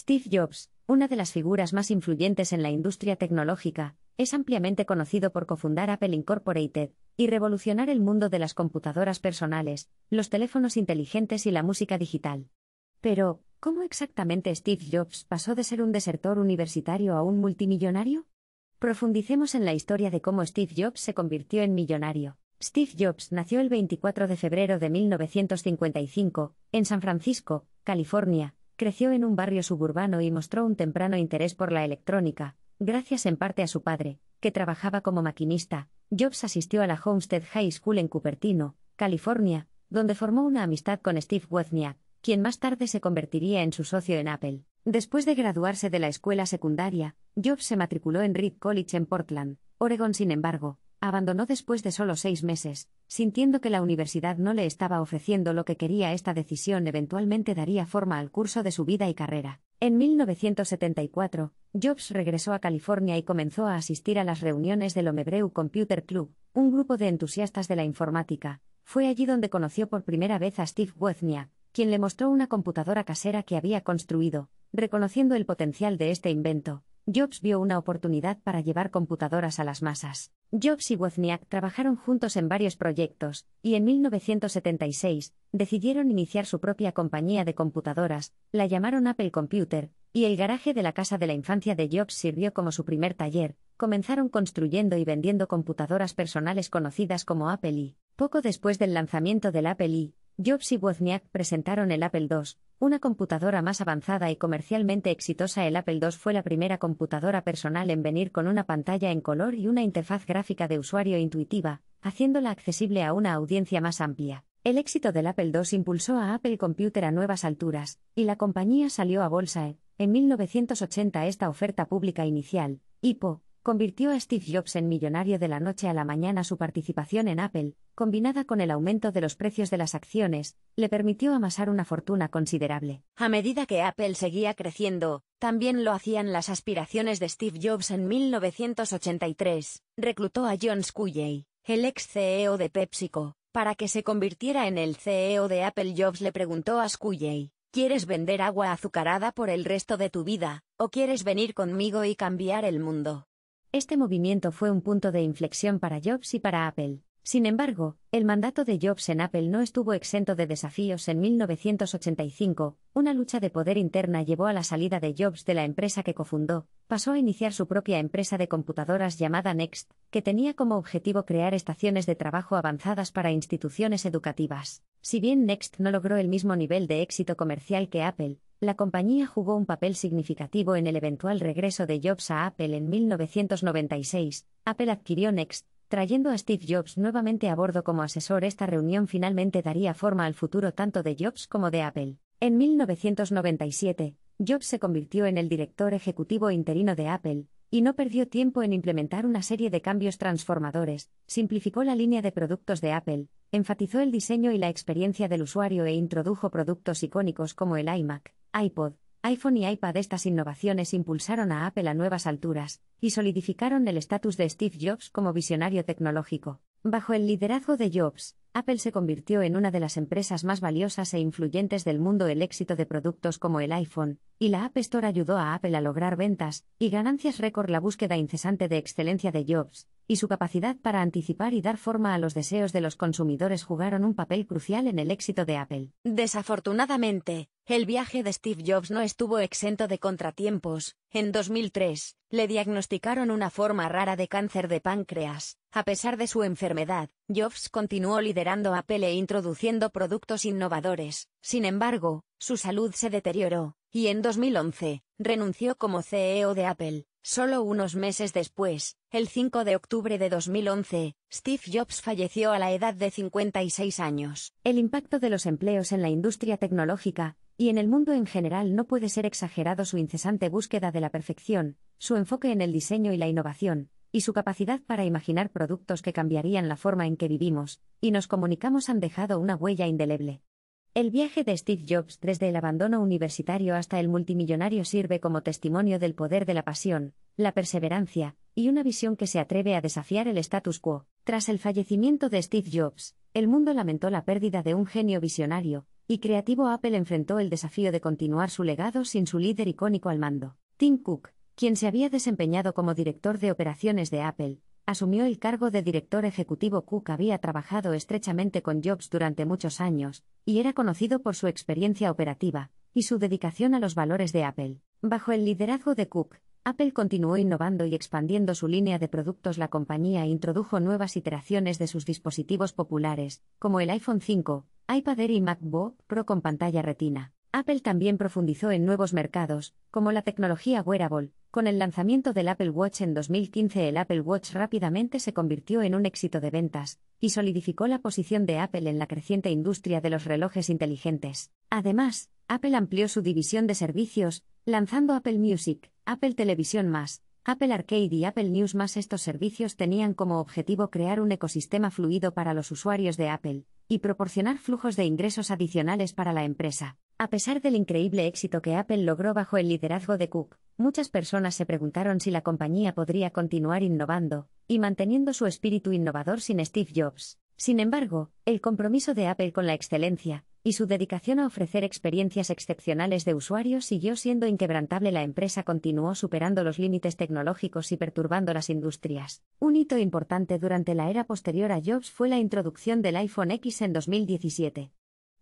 Steve Jobs, una de las figuras más influyentes en la industria tecnológica, es ampliamente conocido por cofundar Apple Incorporated y revolucionar el mundo de las computadoras personales, los teléfonos inteligentes y la música digital. Pero, ¿cómo exactamente Steve Jobs pasó de ser un desertor universitario a un multimillonario? Profundicemos en la historia de cómo Steve Jobs se convirtió en millonario. Steve Jobs nació el 24 de febrero de 1955, en San Francisco, California, creció en un barrio suburbano y mostró un temprano interés por la electrónica, gracias en parte a su padre, que trabajaba como maquinista. Jobs asistió a la Homestead High School en Cupertino, California, donde formó una amistad con Steve Wozniak, quien más tarde se convertiría en su socio en Apple. Después de graduarse de la escuela secundaria, Jobs se matriculó en Reed College en Portland, Oregon. Sin embargo, Abandonó después de solo seis meses, sintiendo que la universidad no le estaba ofreciendo lo que quería. Esta decisión eventualmente daría forma al curso de su vida y carrera. En 1974, Jobs regresó a California y comenzó a asistir a las reuniones del Omebreu Computer Club, un grupo de entusiastas de la informática. Fue allí donde conoció por primera vez a Steve Wozniak, quien le mostró una computadora casera que había construido, reconociendo el potencial de este invento. Jobs vio una oportunidad para llevar computadoras a las masas. Jobs y Wozniak trabajaron juntos en varios proyectos, y en 1976, decidieron iniciar su propia compañía de computadoras, la llamaron Apple Computer, y el garaje de la casa de la infancia de Jobs sirvió como su primer taller. Comenzaron construyendo y vendiendo computadoras personales conocidas como Apple I. Poco después del lanzamiento del Apple I., Jobs y Wozniak presentaron el Apple II, una computadora más avanzada y comercialmente exitosa. El Apple II fue la primera computadora personal en venir con una pantalla en color y una interfaz gráfica de usuario intuitiva, haciéndola accesible a una audiencia más amplia. El éxito del Apple II impulsó a Apple Computer a nuevas alturas, y la compañía salió a bolsa en 1980 esta oferta pública inicial, IPO, convirtió a Steve Jobs en millonario de la noche a la mañana su participación en Apple, combinada con el aumento de los precios de las acciones, le permitió amasar una fortuna considerable. A medida que Apple seguía creciendo, también lo hacían las aspiraciones de Steve Jobs en 1983. Reclutó a John Sculley, el ex CEO de PepsiCo, para que se convirtiera en el CEO de Apple. Jobs le preguntó a Sculley, ¿Quieres vender agua azucarada por el resto de tu vida, o quieres venir conmigo y cambiar el mundo? Este movimiento fue un punto de inflexión para Jobs y para Apple. Sin embargo, el mandato de Jobs en Apple no estuvo exento de desafíos. En 1985, una lucha de poder interna llevó a la salida de Jobs de la empresa que cofundó, pasó a iniciar su propia empresa de computadoras llamada Next, que tenía como objetivo crear estaciones de trabajo avanzadas para instituciones educativas. Si bien Next no logró el mismo nivel de éxito comercial que Apple, la compañía jugó un papel significativo en el eventual regreso de Jobs a Apple en 1996. Apple adquirió Next, trayendo a Steve Jobs nuevamente a bordo como asesor. Esta reunión finalmente daría forma al futuro tanto de Jobs como de Apple. En 1997, Jobs se convirtió en el director ejecutivo interino de Apple, y no perdió tiempo en implementar una serie de cambios transformadores, simplificó la línea de productos de Apple, enfatizó el diseño y la experiencia del usuario e introdujo productos icónicos como el iMac iPod, iPhone y iPad estas innovaciones impulsaron a Apple a nuevas alturas, y solidificaron el estatus de Steve Jobs como visionario tecnológico. Bajo el liderazgo de Jobs, Apple se convirtió en una de las empresas más valiosas e influyentes del mundo. El éxito de productos como el iPhone y la App Store ayudó a Apple a lograr ventas y ganancias récord. La búsqueda incesante de excelencia de Jobs y su capacidad para anticipar y dar forma a los deseos de los consumidores jugaron un papel crucial en el éxito de Apple. Desafortunadamente, el viaje de Steve Jobs no estuvo exento de contratiempos. En 2003, le diagnosticaron una forma rara de cáncer de páncreas. A pesar de su enfermedad, Jobs continuó liderando Apple e introduciendo productos innovadores. Sin embargo, su salud se deterioró, y en 2011, renunció como CEO de Apple. Solo unos meses después, el 5 de octubre de 2011, Steve Jobs falleció a la edad de 56 años. El impacto de los empleos en la industria tecnológica, y en el mundo en general no puede ser exagerado su incesante búsqueda de la perfección, su enfoque en el diseño y la innovación, y su capacidad para imaginar productos que cambiarían la forma en que vivimos, y nos comunicamos han dejado una huella indeleble. El viaje de Steve Jobs desde el abandono universitario hasta el multimillonario sirve como testimonio del poder de la pasión, la perseverancia, y una visión que se atreve a desafiar el status quo. Tras el fallecimiento de Steve Jobs, el mundo lamentó la pérdida de un genio visionario, y creativo Apple enfrentó el desafío de continuar su legado sin su líder icónico al mando. Tim Cook, quien se había desempeñado como director de operaciones de Apple, Asumió el cargo de director ejecutivo. Cook había trabajado estrechamente con Jobs durante muchos años, y era conocido por su experiencia operativa, y su dedicación a los valores de Apple. Bajo el liderazgo de Cook, Apple continuó innovando y expandiendo su línea de productos. La compañía introdujo nuevas iteraciones de sus dispositivos populares, como el iPhone 5, iPad Air y MacBook Pro con pantalla retina. Apple también profundizó en nuevos mercados, como la tecnología wearable. Con el lanzamiento del Apple Watch en 2015, el Apple Watch rápidamente se convirtió en un éxito de ventas y solidificó la posición de Apple en la creciente industria de los relojes inteligentes. Además, Apple amplió su división de servicios, lanzando Apple Music, Apple Televisión más, Apple Arcade y Apple News más estos servicios tenían como objetivo crear un ecosistema fluido para los usuarios de Apple y proporcionar flujos de ingresos adicionales para la empresa. A pesar del increíble éxito que Apple logró bajo el liderazgo de Cook, muchas personas se preguntaron si la compañía podría continuar innovando y manteniendo su espíritu innovador sin Steve Jobs. Sin embargo, el compromiso de Apple con la excelencia y su dedicación a ofrecer experiencias excepcionales de usuario siguió siendo inquebrantable. La empresa continuó superando los límites tecnológicos y perturbando las industrias. Un hito importante durante la era posterior a Jobs fue la introducción del iPhone X en 2017.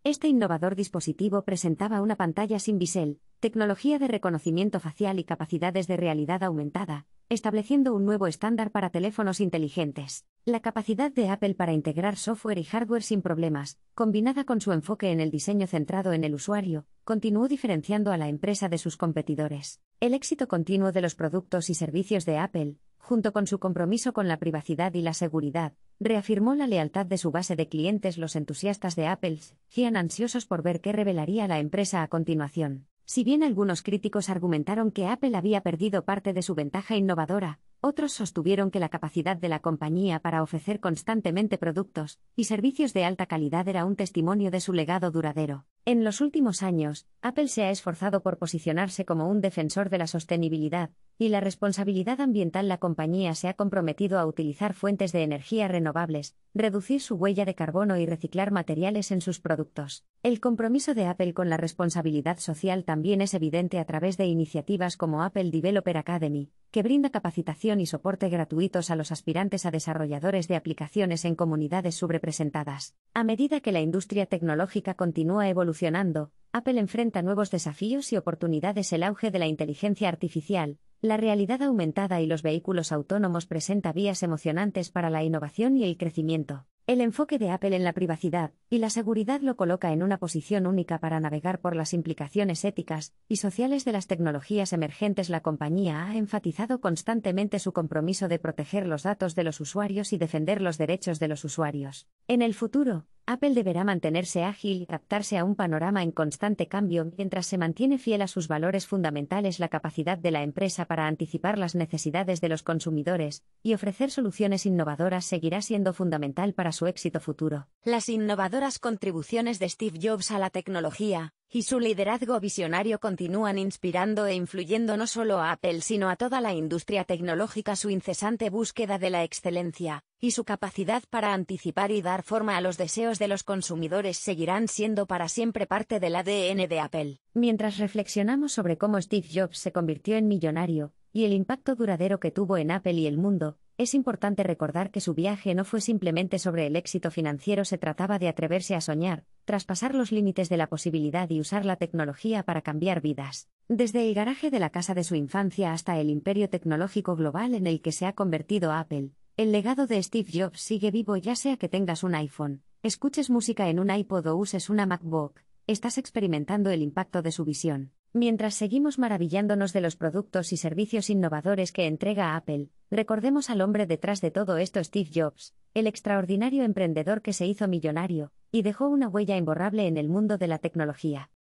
Este innovador dispositivo presentaba una pantalla sin bisel, tecnología de reconocimiento facial y capacidades de realidad aumentada, estableciendo un nuevo estándar para teléfonos inteligentes. La capacidad de Apple para integrar software y hardware sin problemas, combinada con su enfoque en el diseño centrado en el usuario, continuó diferenciando a la empresa de sus competidores. El éxito continuo de los productos y servicios de Apple, junto con su compromiso con la privacidad y la seguridad, Reafirmó la lealtad de su base de clientes los entusiastas de Apple, cían ansiosos por ver qué revelaría la empresa a continuación. Si bien algunos críticos argumentaron que Apple había perdido parte de su ventaja innovadora, otros sostuvieron que la capacidad de la compañía para ofrecer constantemente productos y servicios de alta calidad era un testimonio de su legado duradero. En los últimos años, Apple se ha esforzado por posicionarse como un defensor de la sostenibilidad, y la responsabilidad ambiental la compañía se ha comprometido a utilizar fuentes de energía renovables, reducir su huella de carbono y reciclar materiales en sus productos. El compromiso de Apple con la responsabilidad social también es evidente a través de iniciativas como Apple Developer Academy, que brinda capacitación y soporte gratuitos a los aspirantes a desarrolladores de aplicaciones en comunidades subrepresentadas. A medida que la industria tecnológica continúa evolucionando, Apple enfrenta nuevos desafíos y oportunidades. El auge de la inteligencia artificial, la realidad aumentada y los vehículos autónomos presenta vías emocionantes para la innovación y el crecimiento. El enfoque de Apple en la privacidad y la seguridad lo coloca en una posición única para navegar por las implicaciones éticas y sociales de las tecnologías emergentes. La compañía ha enfatizado constantemente su compromiso de proteger los datos de los usuarios y defender los derechos de los usuarios. En el futuro, Apple deberá mantenerse ágil y adaptarse a un panorama en constante cambio mientras se mantiene fiel a sus valores fundamentales la capacidad de la empresa para anticipar las necesidades de los consumidores y ofrecer soluciones innovadoras seguirá siendo fundamental para su éxito futuro. Las innovadoras contribuciones de Steve Jobs a la tecnología, y su liderazgo visionario continúan inspirando e influyendo no solo a Apple sino a toda la industria tecnológica su incesante búsqueda de la excelencia, y su capacidad para anticipar y dar forma a los deseos de los consumidores seguirán siendo para siempre parte del ADN de Apple. Mientras reflexionamos sobre cómo Steve Jobs se convirtió en millonario, y el impacto duradero que tuvo en Apple y el mundo, es importante recordar que su viaje no fue simplemente sobre el éxito financiero, se trataba de atreverse a soñar, traspasar los límites de la posibilidad y usar la tecnología para cambiar vidas. Desde el garaje de la casa de su infancia hasta el imperio tecnológico global en el que se ha convertido Apple, el legado de Steve Jobs sigue vivo ya sea que tengas un iPhone, escuches música en un iPod o uses una MacBook, estás experimentando el impacto de su visión. Mientras seguimos maravillándonos de los productos y servicios innovadores que entrega Apple, recordemos al hombre detrás de todo esto Steve Jobs, el extraordinario emprendedor que se hizo millonario, y dejó una huella imborrable en el mundo de la tecnología.